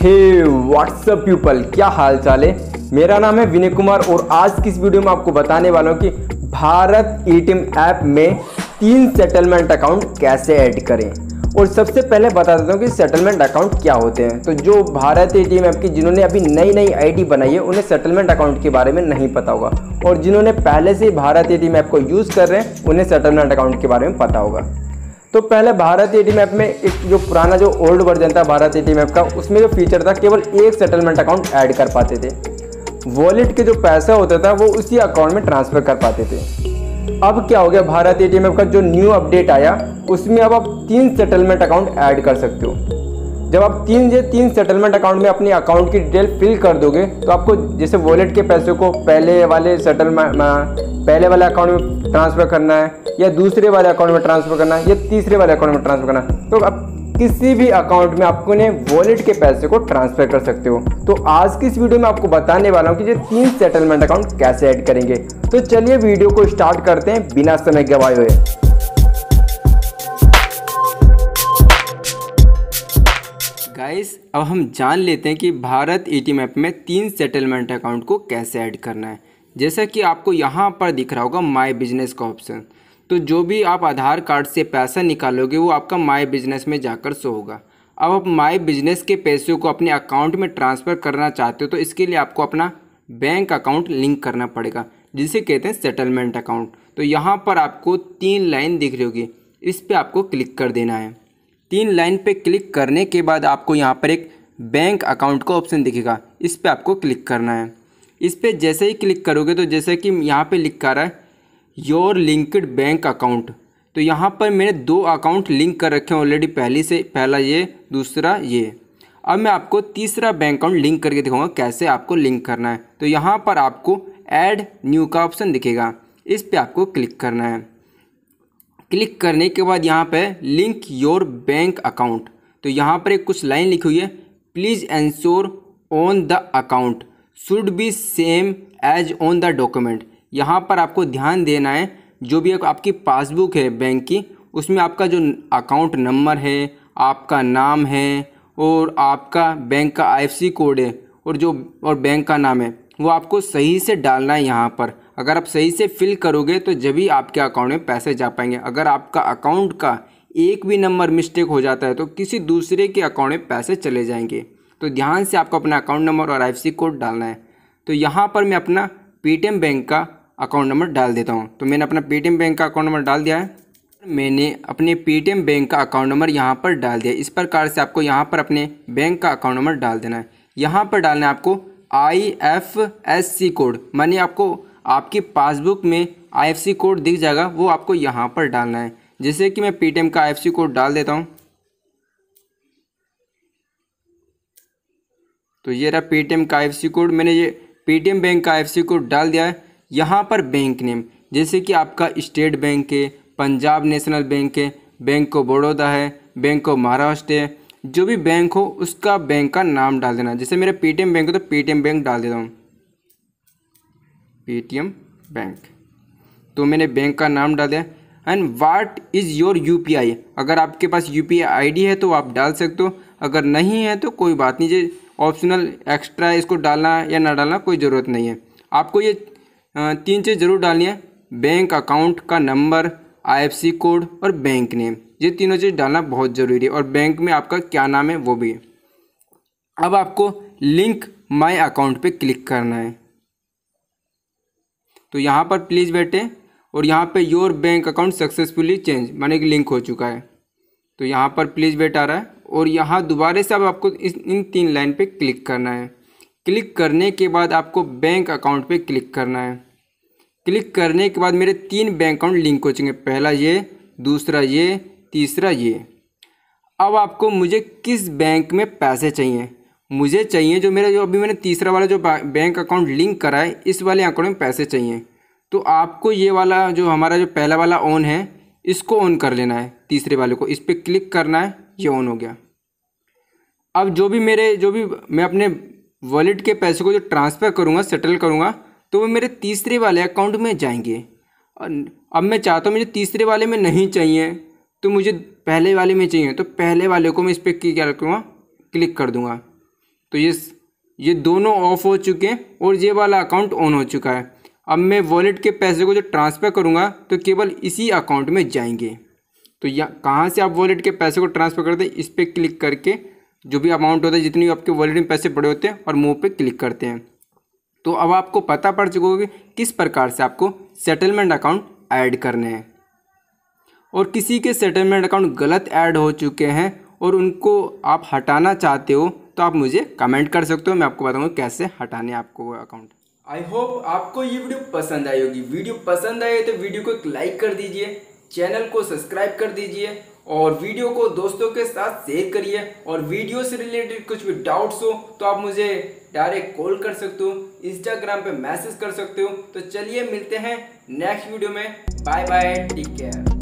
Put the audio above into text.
हे WhatsApp people क्या हाल चाल है मेरा नाम है विनय कुमार और आज की इस वीडियो में आपको बताने वाला हूँ कि भारत ए ऐप में तीन सेटलमेंट अकाउंट कैसे ऐड करें और सबसे पहले बता देता हूँ कि सेटलमेंट अकाउंट क्या होते हैं तो जो भारत ए टी ऐप की जिन्होंने अभी नई नई आईडी बनाई है उन्हें सेटलमेंट अकाउंट के बारे में नहीं पता होगा और जिन्होंने पहले से भारत ए टी ऐप को यूज़ कर रहे हैं उन्हें सेटलमेंट अकाउंट के बारे में पता होगा तो पहले भारत ए मैप में एक जो पुराना जो ओल्ड वर्जन था भारत ए मैप का उसमें जो फीचर था केवल एक सेटलमेंट अकाउंट ऐड कर पाते थे वॉलेट के जो पैसा होता था वो उसी अकाउंट में ट्रांसफ़र कर पाते थे अब क्या हो गया भारत ए मैप का जो न्यू अपडेट आया उसमें अब आप तीन सेटलमेंट अकाउंट ऐड कर सकते हो जब आप तीन या तीन सेटलमेंट अकाउंट में अपनी अकाउंट की डिटेल फिल कर दोगे तो आपको जैसे वॉलेट के पैसे को पहले वाले सेटलमेंट पहले वाले अकाउंट में ट्रांसफ़र करना है या दूसरे वाले अकाउंट में ट्रांसफ़र करना है या तीसरे वाले अकाउंट में ट्रांसफ़र करना है तो अब किसी भी अकाउंट में आपको ने वॉलेट के पैसे को ट्रांसफ़र कर सकते हो तो आज की इस वीडियो में आपको बताने वाला हूँ कि ये तीन सेटलमेंट अकाउंट कैसे ऐड करेंगे तो चलिए वीडियो को स्टार्ट करते हैं बिना समय गवाए हुए गाइस अब हम जान लेते हैं कि भारत एटीएम ऐप में तीन सेटलमेंट अकाउंट को कैसे ऐड करना है जैसा कि आपको यहाँ पर दिख रहा होगा माई बिजनेस का ऑप्शन तो जो भी आप आधार कार्ड से पैसा निकालोगे वो आपका माई बिजनेस में जाकर सो होगा अब आप माई बिजनेस के पैसे को अपने अकाउंट में ट्रांसफ़र करना चाहते हो तो इसके लिए आपको अपना बैंक अकाउंट लिंक करना पड़ेगा जिसे कहते हैं सेटलमेंट अकाउंट तो यहाँ पर आपको तीन लाइन दिख रही होगी इस पर आपको क्लिक कर देना है तीन लाइन पर क्लिक करने के बाद आपको यहाँ पर एक बैंक अकाउंट का ऑप्शन दिखेगा इस पर आपको क्लिक करना है इस पर जैसे ही क्लिक करोगे तो जैसे कि यहाँ पे कर रहा है योर लिंकड बैंक अकाउंट तो यहाँ पर मैंने दो अकाउंट लिंक कर रखे हैं ऑलरेडी पहली से पहला ये दूसरा ये अब मैं आपको तीसरा बैंक अकाउंट लिंक करके दिखाऊंगा कैसे आपको लिंक करना है तो यहाँ पर आपको ऐड न्यू का ऑप्शन दिखेगा इस पर आपको क्लिक करना है क्लिक करने के बाद यहाँ पर लिंक योर बैंक अकाउंट तो यहाँ पर एक कुछ लाइन लिखी हुई है please ensure on the account should be same as on the document यहाँ पर आपको ध्यान देना है जो भी आपकी पासबुक है बैंक की उसमें आपका जो अकाउंट नंबर है आपका नाम है और आपका बैंक का आईएफसी कोड है और जो और बैंक का नाम है वो आपको सही से डालना है यहाँ पर अगर आप सही से फिल करोगे तो जब ही आपके अकाउंट में पैसे जा पाएंगे अगर आपका अकाउंट का एक भी नंबर मिस्टेक हो जाता है तो किसी दूसरे के अकाउंट में पैसे चले जाएंगे तो ध्यान से आपको अपना अकाउंट नंबर और आई कोड डालना है तो यहाँ पर मैं अपना पेटीएम बैंक का अकाउंट नंबर डाल देता हूँ तो मैंने अपना पेटीएम बैंक का अकाउंट नंबर डाल दिया है मैंने अपने पेटीएम बैंक का अकाउंट नंबर यहाँ पर डाल दिया इस प्रकार से आपको यहाँ पर अपने बैंक का अकाउंट नंबर डाल देना है यहाँ पर डालना है आपको I F S C code मैंने आपको आपकी पासबुक में आई एफ सी कोड दिख जाएगा वो आपको यहाँ पर डालना है जैसे कि मैं पेटीएम का आई एफ सी कोड डाल देता हूँ तो ये रहा पेटीएम का एफ कोड मैंने ये पेटीएम बैंक का एफ कोड डाल दिया है यहाँ पर बैंक नेम जैसे कि आपका स्टेट बैंक है पंजाब नेशनल बैंक है बैंक ऑफ बड़ौदा है बैंक ऑफ महाराष्ट्र है जो भी बैंक हो उसका बैंक का नाम डाल देना जैसे मेरा पेटीएम बैंक है तो पेटीएम बैंक डाल देता हूँ पेटीएम बैंक तो मैंने बैंक का नाम डाल दिया and what is your you अगर आपके पास यू पी है तो आप डाल सकते हो अगर नहीं है तो कोई बात नहीं ऑप्शनल एक्स्ट्रा इसको डालना या ना डालना कोई ज़रूरत नहीं है आपको ये तीन चीज़ ज़रूर डालनी है बैंक अकाउंट का नंबर आईएफसी कोड और बैंक नेम ये तीनों चीज़ डालना बहुत ज़रूरी है और बैंक में आपका क्या नाम है वो भी है अब आपको लिंक माय अकाउंट पे क्लिक करना है तो यहाँ पर प्लीज़ बैठे और यहाँ पे your bank account successfully change माने कि लिंक हो चुका है तो यहाँ पर प्लीज़ वेट आ रहा है और यहाँ दोबारा से अब आपको इस इन तीन लाइन पे क्लिक करना है क्लिक करने के बाद आपको बैंक अकाउंट पे क्लिक करना है क्लिक करने के बाद मेरे तीन बैंक अकाउंट लिंक हो चुके पहला ये दूसरा ये तीसरा ये अब आपको मुझे किस बैंक में पैसे चाहिए मुझे चाहिए जो मेरा जो अभी मैंने तीसरा वाला जो बैंक अकाउंट लिंक करा है इस वाले अकाउंट में पैसे चाहिए तो आपको ये वाला जो हमारा जो पहला वाला ऑन है इसको ऑन कर लेना है तीसरे वाले को इस पर क्लिक करना है ये ऑन हो गया अब जो भी मेरे जो भी मैं अपने वॉलेट के पैसे को जो ट्रांसफ़र करूँगा सेटल करूँगा तो वो मेरे तीसरे वाले अकाउंट में जाएंगे और अब मैं चाहता हूँ मुझे तीसरे वाले में नहीं चाहिए तो मुझे पहले वाले में चाहिए तो पहले वाले को मैं इस पर क्या करूँगा क्लिक कर दूँगा तो ये ये दोनों ऑफ हो चुके हैं और ये वाला अकाउंट ऑन हो चुका है अब मैं वॉलेट के पैसे को जो ट्रांसफ़र करूँगा तो केवल इसी अकाउंट में जाएंगे तो यहाँ कहाँ से आप वॉलेट के पैसे को ट्रांसफ़र करते हैं इस पर क्लिक करके जो भी अमाउंट होता है जितनी भी आपके वॉलेट में पैसे पड़े होते हैं और मूव पे क्लिक करते हैं तो अब आपको पता पड़ चुका होगा कि किस प्रकार से आपको सेटलमेंट अकाउंट ऐड करने हैं और किसी के सेटलमेंट अकाउंट गलत ऐड हो चुके हैं और उनको आप हटाना चाहते हो तो आप मुझे कमेंट कर सकते हो मैं आपको बताऊँगा कैसे हटाने आपको वो अकाउंट आई होप आपको ये वीडियो पसंद आई होगी वीडियो पसंद आए तो वीडियो को एक लाइक कर दीजिए चैनल को सब्सक्राइब कर दीजिए और वीडियो को दोस्तों के साथ शेयर करिए और वीडियो से रिलेटेड कुछ भी डाउट्स हो तो आप मुझे डायरेक्ट कॉल कर सकते हो इंस्टाग्राम पे मैसेज कर सकते हो तो चलिए मिलते हैं नेक्स्ट वीडियो में बाय बाय टेक केयर